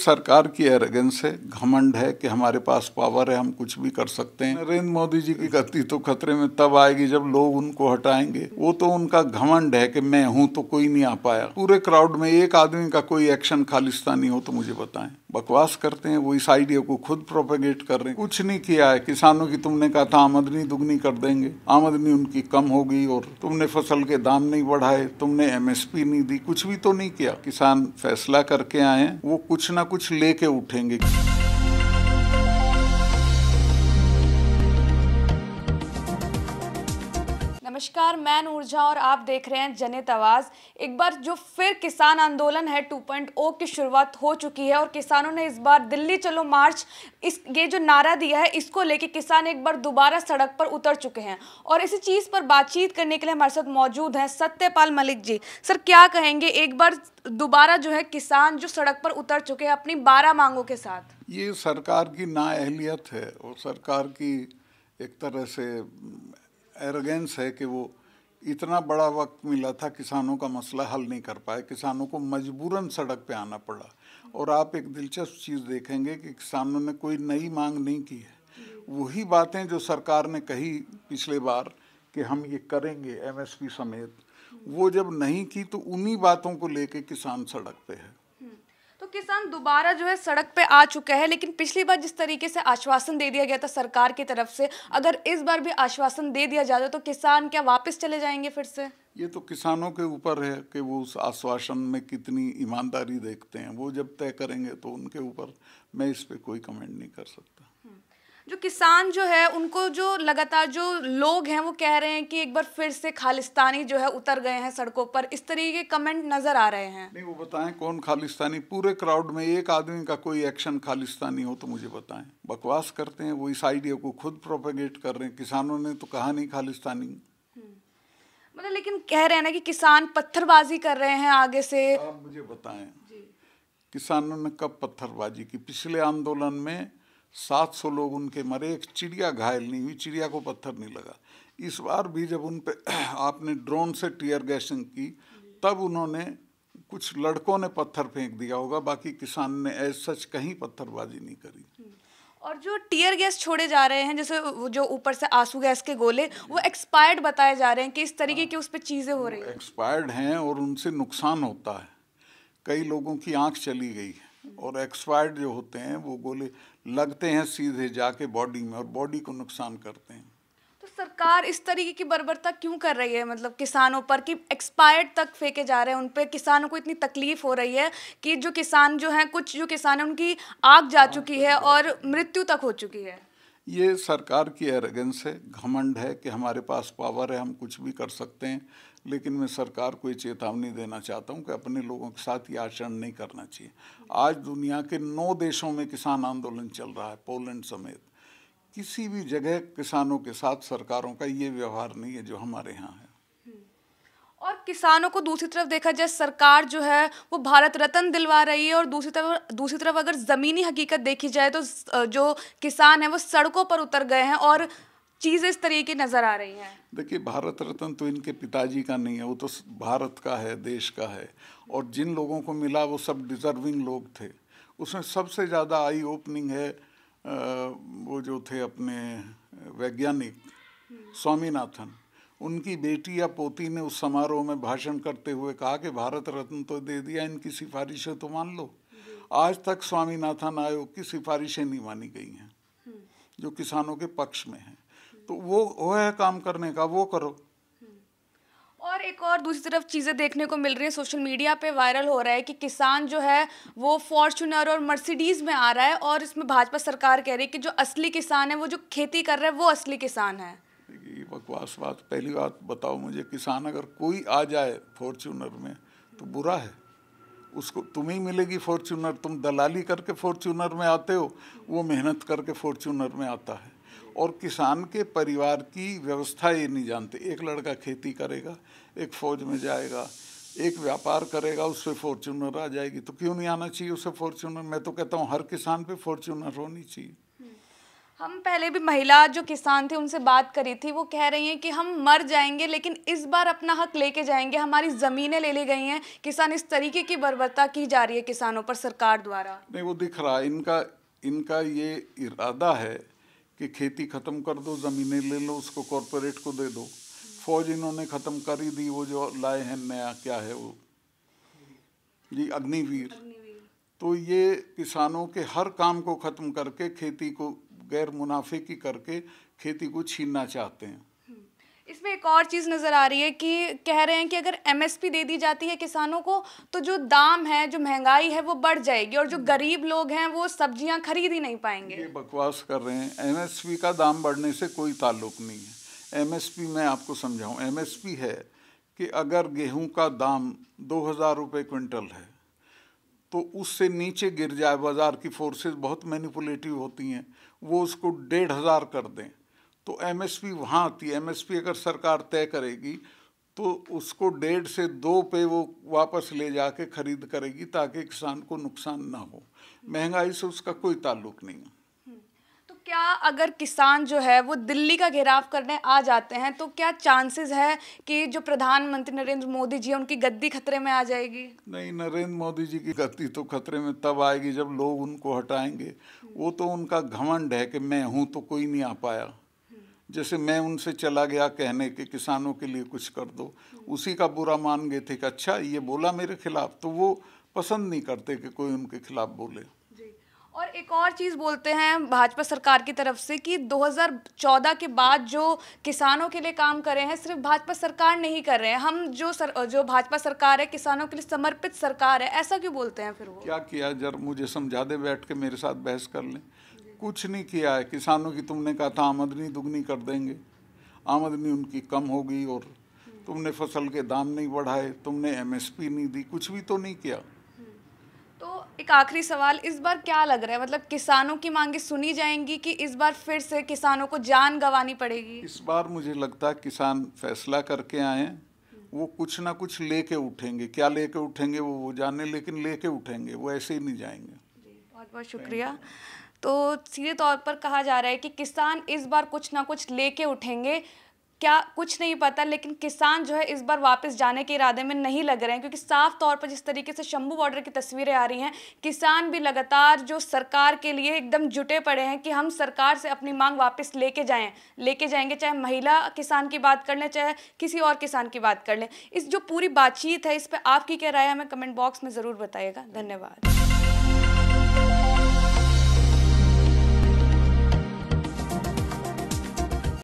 सरकार की एरेगेंस है घमंड है कि हमारे पास पावर है हम कुछ भी कर सकते हैं नरेंद्र मोदी जी की गति तो खतरे में तब आएगी जब लोग उनको हटाएंगे वो तो उनका घमंड है कि मैं हूं तो कोई नहीं आ पाया पूरे क्राउड में एक आदमी का कोई एक्शन खालिस्तानी हो तो मुझे बताएं बकवास करते हैं वो इस आइडिया को खुद प्रोपेगेट कर रहे हैं कुछ नहीं किया है किसानों की तुमने कहा था आमदनी दुगनी कर देंगे आमदनी उनकी कम हो गई और तुमने फसल के दाम नहीं बढ़ाए तुमने एमएसपी नहीं दी कुछ भी तो नहीं किया किसान फैसला करके आए वो कुछ ना कुछ लेके उठेंगे नमस्कार मैं नूरझा और आप देख रहे हैं जनित आवाज़ एक बार जो फिर किसान आंदोलन है 2.0 की शुरुआत हो चुकी है और किसानों ने इस बार दिल्ली चलो मार्च इस ये जो नारा दिया है इसको लेके किसान एक बार दोबारा सड़क पर उतर चुके हैं और इसी चीज़ पर बातचीत करने के लिए हमारे साथ मौजूद हैं सत्यपाल मलिक जी सर क्या कहेंगे एक बार दोबारा जो है किसान जो सड़क पर उतर चुके हैं अपनी बारह मांगों के साथ ये सरकार की नाअहलियत है और सरकार की एक तरह से एरोगेंस है कि वो इतना बड़ा वक्त मिला था किसानों का मसला हल नहीं कर पाए किसानों को मजबूरन सड़क पे आना पड़ा और आप एक दिलचस्प चीज़ देखेंगे कि किसानों ने कोई नई मांग नहीं की है वही बातें जो सरकार ने कही पिछले बार कि हम ये करेंगे एमएसपी समेत वो जब नहीं की तो उन्हीं बातों को लेके किसान सड़क पे है किसान दोबारा जो है सड़क पे आ चुके हैं लेकिन पिछली बार जिस तरीके से आश्वासन दे दिया गया था सरकार की तरफ से अगर इस बार भी आश्वासन दे दिया जाता तो किसान क्या वापस चले जाएंगे फिर से ये तो किसानों के ऊपर है कि वो उस आश्वासन में कितनी ईमानदारी देखते हैं वो जब तय करेंगे तो उनके ऊपर मैं इस पर कोई कमेंट नहीं कर सकता जो किसान जो है उनको जो लगातार जो लोग हैं वो कह रहे हैं कि एक बार फिर से खालिस्तानी जो है उतर गए हैं सड़कों पर इस तरीके के कमेंट नजर आ रहे हैं नहीं वो बताएं कौन खालिस्तानी पूरे क्राउड में एक आदमी का कोई एक्शन खालिस्तानी हो तो मुझे बताएं बकवास करते हैं वो इस आइडिया को खुद प्रोपेगेट कर रहे हैं किसानों ने तो कहा नहीं खालिस्तानी हम्म। मतलब लेकिन कह रहे हैं ना कि किसान पत्थरबाजी कर रहे हैं आगे से आप मुझे बताएं किसानों ने कब पत्थरबाजी की पिछले आंदोलन में सात सौ लोग उनके मरे एक चिड़िया घायल नहीं हुई चिड़िया को पत्थर नहीं लगा इस बार भी जब उन पर आपने ड्रोन से टीयर गैसिंग की तब उन्होंने कुछ लड़कों ने पत्थर फेंक दिया होगा बाकी किसान ने एज सच कहीं पत्थरबाजी नहीं करी हम्म। और जो टीयर गैस छोड़े जा रहे हैं जैसे जो ऊपर से आंसू गैस के गोले वो एक्सपायर्ड बताए जा रहे हैं कि इस तरीके की उस पर चीज़ें हो रही हैं एक्सपायर्ड हैं और उनसे नुकसान होता है कई लोगों की आंख चली गई है और एक्सपायर्ड जो होते हैं वो गोले लगते हैं सीधे जाके बॉडी में और बॉडी को नुकसान करते हैं तो सरकार इस तरीके की बर्बरता क्यों कर रही है मतलब किसानों पर कि एक्सपायर्ड तक फेंके जा रहे हैं उन पर किसानों को इतनी तकलीफ हो रही है कि जो किसान जो हैं कुछ जो किसान हैं उनकी आग जा चुकी है और मृत्यु तक हो चुकी है ये सरकार की एरेगेंस है घमंड है कि हमारे पास पावर है हम कुछ भी कर सकते हैं लेकिन मैं सरकार को ये चेतावनी देना चाहता हूँ कि अपने लोगों के साथ ये आचरण नहीं करना चाहिए आज दुनिया के नौ देशों में किसान आंदोलन चल रहा है पोलैंड समेत किसी भी जगह किसानों के साथ सरकारों का ये व्यवहार नहीं है जो हमारे यहाँ है हम्म। और किसानों को दूसरी तरफ देखा जाए सरकार जो है वो भारत रत्न दिलवा रही है और दूसरी तरफ दूसरी तरफ अगर ज़मीनी हकीकत देखी जाए तो जो किसान है वो सड़कों पर उतर गए हैं और चीज़ें इस तरीके नज़र आ रही हैं देखिए भारत रत्न तो इनके पिताजी का नहीं है वो तो भारत का है देश का है और जिन लोगों को मिला वो सब डिजर्विंग लोग थे उसमें सबसे ज़्यादा आई ओपनिंग है वो जो थे अपने वैज्ञानिक स्वामीनाथन उनकी बेटी या पोती ने उस समारोह में भाषण करते हुए कहा कि भारत रत्न तो दे दिया इनकी सिफारिशें तो मान लो आज तक स्वामीनाथन आयोग की सिफारिशें नहीं मानी गई हैं जो किसानों के पक्ष में हैं तो वो वो है काम करने का वो करो और एक और दूसरी तरफ चीज़ें देखने को मिल रही है सोशल मीडिया पे वायरल हो रहा है कि किसान जो है वो फॉर्चुनर और मर्सिडीज़ में आ रहा है और इसमें भाजपा सरकार कह रही है कि जो असली किसान है वो जो खेती कर रहा है वो असली किसान है ये बकवास बात पहली बात बताओ मुझे किसान अगर कोई आ जाए फॉर्चूनर में तो बुरा है उसको तुम्हें मिलेगी फॉर्चूनर तुम दलाली करके फॉर्चूनर में आते हो वो मेहनत करके फॉर्चूनर में आता है और किसान के परिवार की व्यवस्था ये नहीं जानते एक लड़का खेती करेगा एक फौज में जाएगा एक व्यापार करेगा उस पर आ जाएगी तो क्यों नहीं आना चाहिए उसे फॉर्च्यूनर मैं तो कहता हूँ हर किसान पे फॉर्च्यूनर होनी चाहिए हम्म। हम पहले भी महिला जो किसान थे उनसे बात करी थी वो कह रही हैं कि हम मर जाएंगे लेकिन इस बार अपना हक लेके जाएंगे हमारी ज़मीनें ले ली गई हैं किसान इस तरीके की बर्बरता की जा रही है किसानों पर सरकार द्वारा नहीं वो दिख रहा है इनका इनका ये इरादा है कि खेती ख़त्म कर दो ज़मीनें ले लो उसको कॉरपोरेट को दे दो फौज इन्होंने ख़त्म कर ही दी वो जो लाए हैं नया क्या है वो जी अग्निवीर तो ये किसानों के हर काम को ख़त्म करके खेती को गैर मुनाफे की करके खेती को छीनना चाहते हैं इसमें एक और चीज़ नज़र आ रही है कि कह रहे हैं कि अगर एमएसपी दे दी जाती है किसानों को तो जो दाम है जो महंगाई है वो बढ़ जाएगी और जो गरीब लोग हैं वो सब्जियां खरीद ही नहीं पाएंगे ये बकवास कर रहे हैं एमएसपी का दाम बढ़ने से कोई ताल्लुक नहीं है एमएसपी मैं आपको समझाऊँ एमएसपी है कि अगर गेहूँ का दाम दो हज़ार रुपये क्विंटल है तो उससे नीचे गिर जाए बाज़ार की फोर्सेज बहुत मैनिपुलेटिव होती हैं वो उसको डेढ़ हज़ार कर दें तो एमएसपी वहाँ आती है एमएसपी अगर सरकार तय करेगी तो उसको डेढ़ से दो पे वो वापस ले जाके खरीद करेगी ताकि किसान को नुकसान ना हो महंगाई से उसका कोई ताल्लुक नहीं है हम्म। तो क्या अगर किसान जो है वो दिल्ली का घेराव करने आ जाते हैं तो क्या चांसेस है कि जो प्रधानमंत्री नरेंद्र मोदी जी उनकी गद्दी खतरे में आ जाएगी नहीं नरेंद्र मोदी जी की गद्दी तो खतरे में तब आएगी जब लोग उनको हटाएंगे हम्म। वो तो उनका घमंड है कि मैं हूँ तो कोई नहीं आ पाया जैसे मैं उनसे चला गया कहने के किसानों के लिए कुछ कर दो उसी का बुरा मान गए थे कि अच्छा ये बोला मेरे खिलाफ तो वो पसंद नहीं करते कि कोई उनके खिलाफ बोले और एक और चीज़ बोलते हैं भाजपा सरकार की तरफ से कि 2014 के बाद जो किसानों के लिए काम कर रहे हैं सिर्फ भाजपा सरकार नहीं कर रहे हैं हम जो सर, जो भाजपा सरकार है किसानों के लिए समर्पित सरकार है ऐसा क्यों बोलते हैं फिर वो क्या किया जर मुझे समझा दे बैठ के मेरे साथ बहस कर लें कुछ नहीं किया है किसानों की तुमने कहा था आमदनी दुगनी कर देंगे आमदनी उनकी कम हो गई और तुमने फसल के दाम नहीं बढ़ाए तुमने एमएसपी नहीं दी कुछ भी तो नहीं किया तो एक आखिरी सवाल इस बार क्या लग रहा है मतलब किसानों की मांगे सुनी जाएंगी कि इस बार फिर से किसानों को जान गंवानी पड़ेगी इस बार मुझे लगता है किसान फैसला करके आए वो कुछ ना कुछ लेके उठेंगे क्या लेके उठेंगे वो वो जाने लेकिन लेके उठेंगे वो ऐसे ही नहीं जाएंगे बहुत बहुत शुक्रिया तो सीधे तौर पर कहा जा रहा है कि किसान इस बार कुछ ना कुछ लेके उठेंगे क्या कुछ नहीं पता लेकिन किसान जो है इस बार वापस जाने के इरादे में नहीं लग रहे हैं क्योंकि साफ तौर पर जिस तरीके से शंभू बॉर्डर की तस्वीरें आ रही हैं किसान भी लगातार जो सरकार के लिए एकदम जुटे पड़े हैं कि हम सरकार से अपनी मांग वापस लेके जाएं लेके जाएंगे चाहे महिला किसान की बात कर लें चाहे किसी और किसान की बात कर लें इस जो पूरी बातचीत है इस पर आपकी क्या राय हमें कमेंट बॉक्स में ज़रूर बताइएगा धन्यवाद